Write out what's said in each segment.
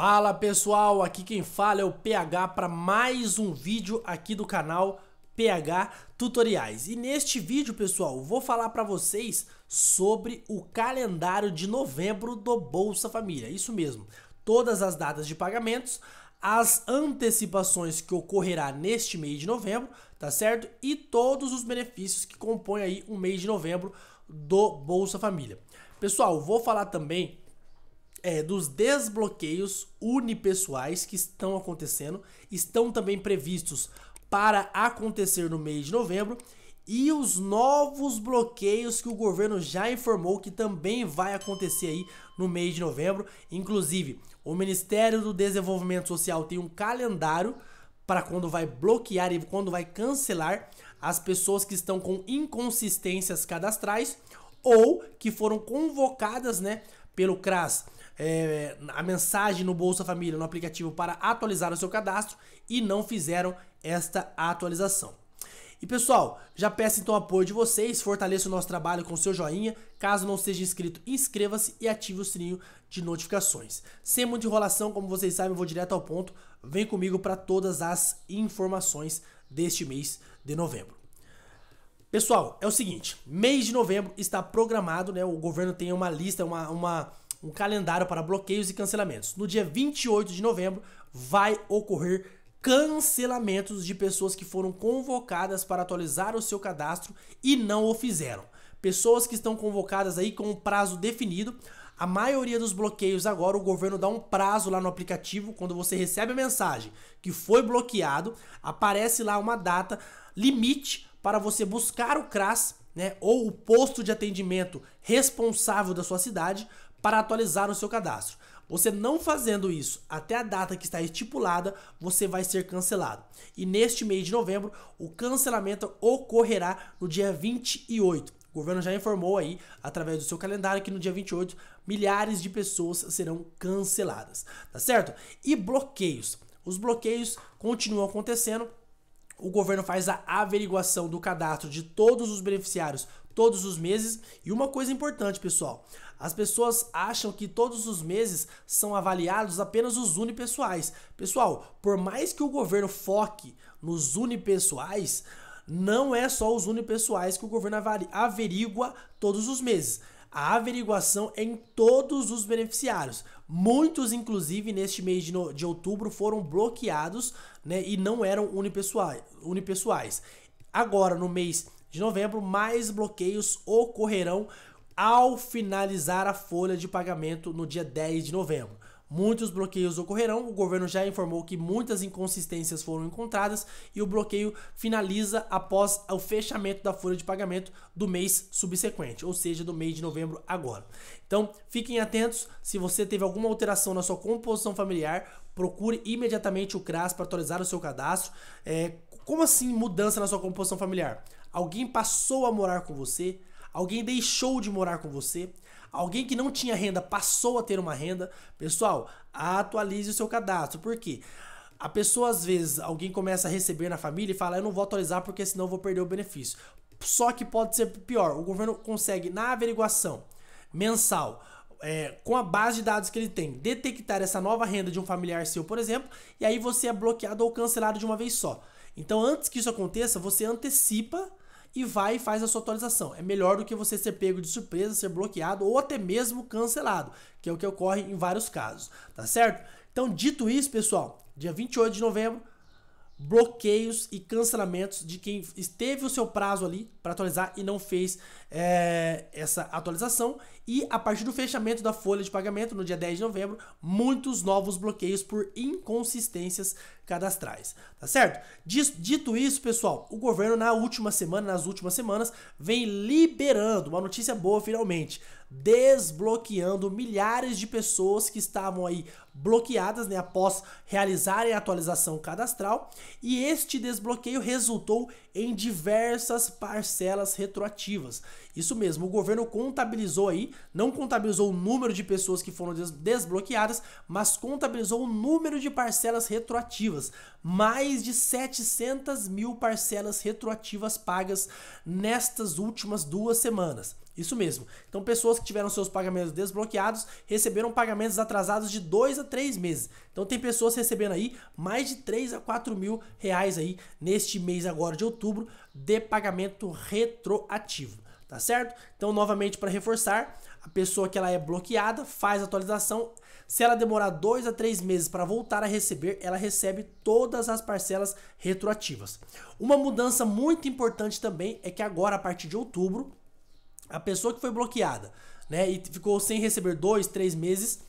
Fala pessoal, aqui quem fala é o PH para mais um vídeo aqui do canal PH Tutoriais. E neste vídeo, pessoal, vou falar para vocês sobre o calendário de novembro do Bolsa Família. Isso mesmo, todas as datas de pagamentos, as antecipações que ocorrerá neste mês de novembro, tá certo? E todos os benefícios que compõem aí o mês de novembro do Bolsa Família. Pessoal, vou falar também é, dos desbloqueios unipessoais que estão acontecendo, estão também previstos para acontecer no mês de novembro e os novos bloqueios que o governo já informou que também vai acontecer aí no mês de novembro. Inclusive, o Ministério do Desenvolvimento Social tem um calendário para quando vai bloquear e quando vai cancelar as pessoas que estão com inconsistências cadastrais ou que foram convocadas, né, pelo CRAS é, a mensagem no Bolsa Família, no aplicativo, para atualizar o seu cadastro e não fizeram esta atualização. E pessoal, já peço então apoio de vocês, fortaleça o nosso trabalho com seu joinha. Caso não seja inscrito, inscreva-se e ative o sininho de notificações. Sem muita enrolação, como vocês sabem, eu vou direto ao ponto. Vem comigo para todas as informações deste mês de novembro. Pessoal, é o seguinte, mês de novembro está programado, né? O governo tem uma lista, uma, uma um calendário para bloqueios e cancelamentos. No dia 28 de novembro vai ocorrer cancelamentos de pessoas que foram convocadas para atualizar o seu cadastro e não o fizeram. Pessoas que estão convocadas aí com um prazo definido. A maioria dos bloqueios agora o governo dá um prazo lá no aplicativo, quando você recebe a mensagem que foi bloqueado, aparece lá uma data limite para você buscar o CRAS, né, ou o posto de atendimento responsável da sua cidade para atualizar o seu cadastro. Você não fazendo isso até a data que está estipulada, você vai ser cancelado. E neste mês de novembro, o cancelamento ocorrerá no dia 28. O governo já informou aí, através do seu calendário, que no dia 28 milhares de pessoas serão canceladas, tá certo? E bloqueios. Os bloqueios continuam acontecendo. O governo faz a averiguação do cadastro de todos os beneficiários todos os meses. E uma coisa importante, pessoal: as pessoas acham que todos os meses são avaliados apenas os unipessoais. Pessoal, por mais que o governo foque nos unipessoais, não é só os unipessoais que o governo averigua todos os meses. A averiguação é em todos os beneficiários. Muitos, inclusive, neste mês de, no, de outubro foram bloqueados né, e não eram unipessoais, unipessoais. Agora, no mês de novembro, mais bloqueios ocorrerão ao finalizar a folha de pagamento no dia 10 de novembro. Muitos bloqueios ocorrerão, o governo já informou que muitas inconsistências foram encontradas e o bloqueio finaliza após o fechamento da folha de pagamento do mês subsequente, ou seja, do mês de novembro agora. Então, fiquem atentos, se você teve alguma alteração na sua composição familiar, procure imediatamente o CRAS para atualizar o seu cadastro. É, como assim mudança na sua composição familiar? Alguém passou a morar com você? alguém deixou de morar com você, alguém que não tinha renda passou a ter uma renda. Pessoal, atualize o seu cadastro, porque a pessoa às vezes, alguém começa a receber na família e fala: "Eu não vou atualizar porque senão eu vou perder o benefício". Só que pode ser pior. O governo consegue na averiguação mensal é, com a base de dados que ele tem, detectar essa nova renda de um familiar seu, por exemplo, e aí você é bloqueado ou cancelado de uma vez só. Então, antes que isso aconteça, você antecipa e vai e faz a sua atualização. É melhor do que você ser pego de surpresa, ser bloqueado ou até mesmo cancelado, que é o que ocorre em vários casos, tá certo? Então, dito isso, pessoal, dia 28 de novembro, bloqueios e cancelamentos de quem esteve o seu prazo ali para atualizar e não fez é, essa atualização e a partir do fechamento da folha de pagamento, no dia 10 de novembro, muitos novos bloqueios por inconsistências cadastrais, tá certo? Dito isso, pessoal, o governo na última semana, nas últimas semanas, vem liberando, uma notícia boa finalmente, desbloqueando milhares de pessoas que estavam aí bloqueadas, né, após realizarem a atualização cadastral, e este desbloqueio resultou em diversas parcelas retroativas. Isso mesmo, o governo contabilizou aí não contabilizou o número de pessoas que foram desbloqueadas, mas contabilizou o número de parcelas retroativas. Mais de 700 mil parcelas retroativas pagas nestas últimas duas semanas. Isso mesmo. Então, pessoas que tiveram seus pagamentos desbloqueados receberam pagamentos atrasados de 2 a 3 meses. Então, tem pessoas recebendo aí mais de 3 a 4 mil reais aí neste mês agora de outubro de pagamento retroativo tá certo? Então, novamente, para reforçar, a pessoa que ela é bloqueada faz a atualização. Se ela demorar dois a três meses para voltar a receber, ela recebe todas as parcelas retroativas. Uma mudança muito importante também é que agora, a partir de outubro, a pessoa que foi bloqueada né, e ficou sem receber dois, três meses,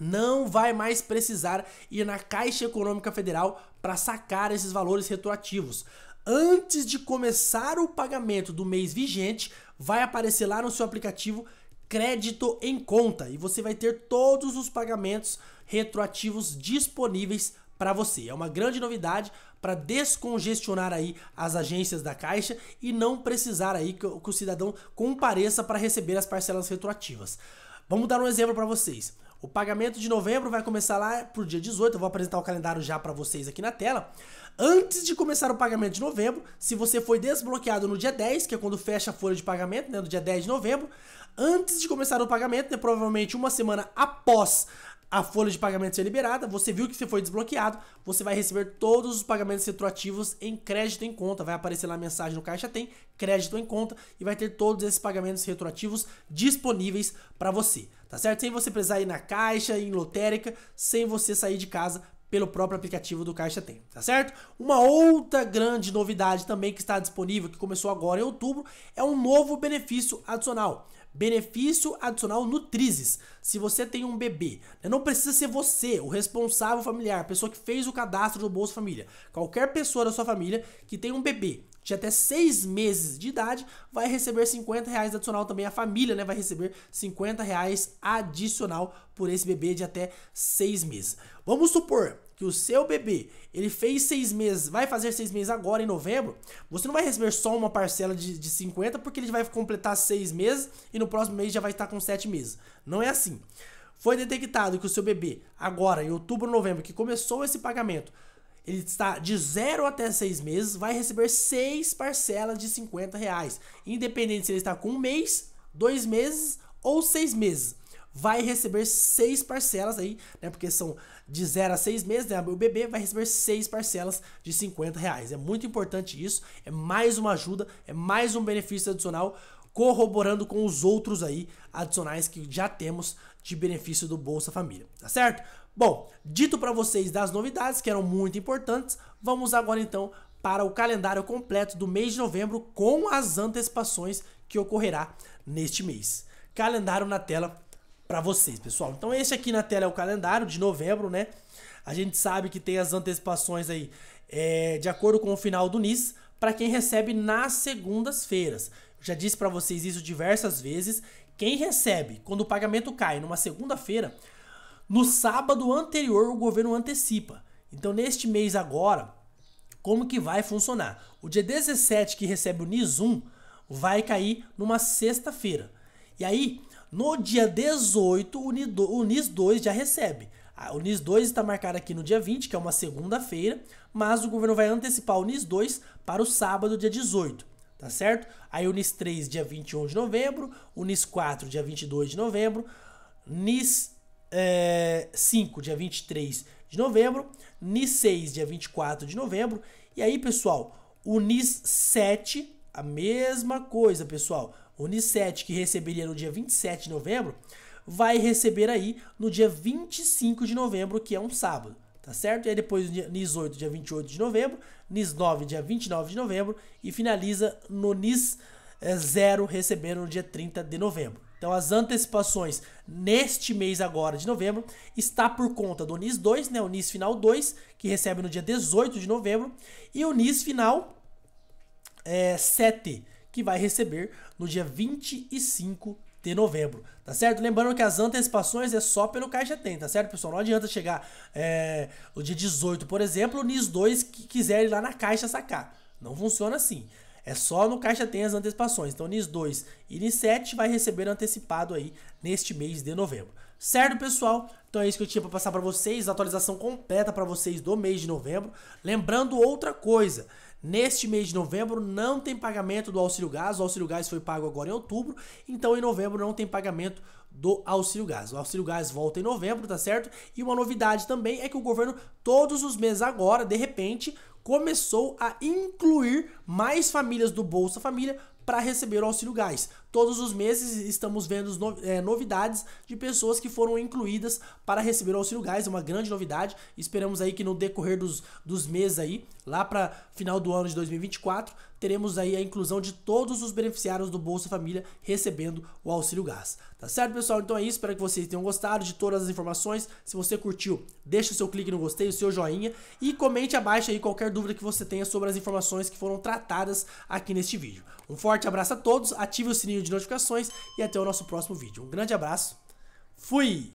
não vai mais precisar ir na Caixa Econômica Federal para sacar esses valores retroativos. Antes de começar o pagamento do mês vigente, vai aparecer lá no seu aplicativo crédito em conta e você vai ter todos os pagamentos retroativos disponíveis para você. É uma grande novidade para descongestionar aí as agências da Caixa e não precisar aí que, o cidadão compareça para receber as parcelas retroativas. Vamos dar um exemplo para vocês. O pagamento de novembro vai começar lá por dia 18. Eu vou apresentar o calendário já para vocês aqui na tela. Antes de começar o pagamento de novembro, se você foi desbloqueado no dia 10, que é quando fecha a folha de pagamento, né, no dia 10 de novembro, antes de começar o pagamento, né, provavelmente uma semana após a folha de pagamento é liberada, você viu que você foi desbloqueado, você vai receber todos os pagamentos retroativos em crédito em conta. Vai aparecer lá a mensagem no caixa tem crédito em conta e vai ter todos esses pagamentos retroativos disponíveis para você, tá certo? Sem você precisar ir na caixa, em lotérica, sem você sair de casa pelo próprio aplicativo do Caixa Tem, tá certo? Uma outra grande novidade também que está disponível, que começou agora em outubro, é um novo benefício adicional benefício adicional Nutrizes. Se você tem um bebê, né, não precisa ser você o responsável familiar, a pessoa que fez o cadastro do Bolsa Família. Qualquer pessoa da sua família que tem um bebê de até seis meses de idade vai receber 50 reais adicional também. A família né, vai receber 50 reais adicional por esse bebê de até seis meses. Vamos supor que o seu bebê ele fez seis meses, vai fazer seis meses agora em novembro, você não vai receber só uma parcela de, de 50 porque ele vai completar seis meses e no próximo mês já vai estar com sete meses. Não é assim. Foi detectado que o seu bebê, agora em outubro, novembro, que começou esse pagamento, ele está de zero até seis meses, vai receber seis parcelas de 50 reais. Independente se ele está com um mês, dois meses ou seis meses vai receber seis parcelas aí, né? Porque são de 0 a 6 meses, né? O bebê vai receber seis parcelas de 50 reais. É muito importante isso, é mais uma ajuda, é mais um benefício adicional, corroborando com os outros aí adicionais que já temos de benefício do Bolsa Família, tá certo? Bom, dito para vocês das novidades que eram muito importantes, vamos agora então para o calendário completo do mês de novembro com as antecipações que ocorrerá neste mês. Calendário na tela para vocês, pessoal. Então esse aqui na tela é o calendário de novembro, né? A gente sabe que tem as antecipações aí é, de acordo com o final do NIS para quem recebe nas segundas-feiras. Já disse para vocês isso diversas vezes. Quem recebe quando o pagamento cai numa segunda-feira, no sábado anterior o governo antecipa. Então neste mês agora, como que vai funcionar? O dia 17 que recebe o NIS 1 vai cair numa sexta-feira. E aí, no dia 18, o NIS 2 já recebe. Ah, o NIS 2 está marcado aqui no dia 20, que é uma segunda-feira, mas o governo vai antecipar o NIS 2 para o sábado, dia 18, tá certo? Aí o NIS 3, dia 21 de novembro, o NIS 4, dia 22 de novembro, NIS é, eh, 5, dia 23 de novembro, NIS 6, dia 24 de novembro, e aí, pessoal, o NIS 7, a mesma coisa, pessoal. Unisset, que receberia no dia 27 de novembro, vai receber aí no dia 25 de novembro, que é um sábado, tá certo? E aí depois NIS 8, dia 28 de novembro, NIS 9, dia 29 de novembro, e finaliza no NIS 0, eh, recebendo no dia 30 de novembro. Então as antecipações neste mês agora de novembro está por conta do NIS 2, né, o NIS final 2, que recebe no dia 18 de novembro, e o NIS final é, eh, 7, que vai receber no dia 25 de novembro, tá certo? Lembrando que as antecipações é só pelo Caixa Tem, tá certo, pessoal? Não adianta chegar é, no dia 18, por exemplo, o NIS 2 que quiser ir lá na Caixa sacar. Não funciona assim. É só no Caixa Tem as antecipações. Então, NIS 2 e NIS 7 vai receber antecipado aí neste mês de novembro. Certo, pessoal? Então é isso que eu tinha para passar para vocês, atualização completa para vocês do mês de novembro. Lembrando outra coisa, Neste mês de novembro não tem pagamento do auxílio gás, o auxílio gás foi pago agora em outubro, então em novembro não tem pagamento do auxílio gás. O auxílio gás volta em novembro, tá certo? E uma novidade também é que o governo todos os meses agora, de repente, começou a incluir mais famílias do Bolsa Família para receber o auxílio gás. Todos os meses estamos vendo é, novidades de pessoas que foram incluídas para receber o auxílio gás, é uma grande novidade. Esperamos aí que no decorrer dos, dos meses aí, lá para final do ano de 2024, teremos aí a inclusão de todos os beneficiários do Bolsa Família recebendo o auxílio gás. Tá certo, pessoal? Então é isso, espero que vocês tenham gostado de todas as informações. Se você curtiu, deixe o seu clique no gostei, o seu joinha e comente abaixo aí qualquer dúvida que você tenha sobre as informações que foram tratadas aqui neste vídeo. Um forte abraço a todos, ative o sininho sininho de notificações e até o nosso próximo vídeo. Um grande abraço, fui!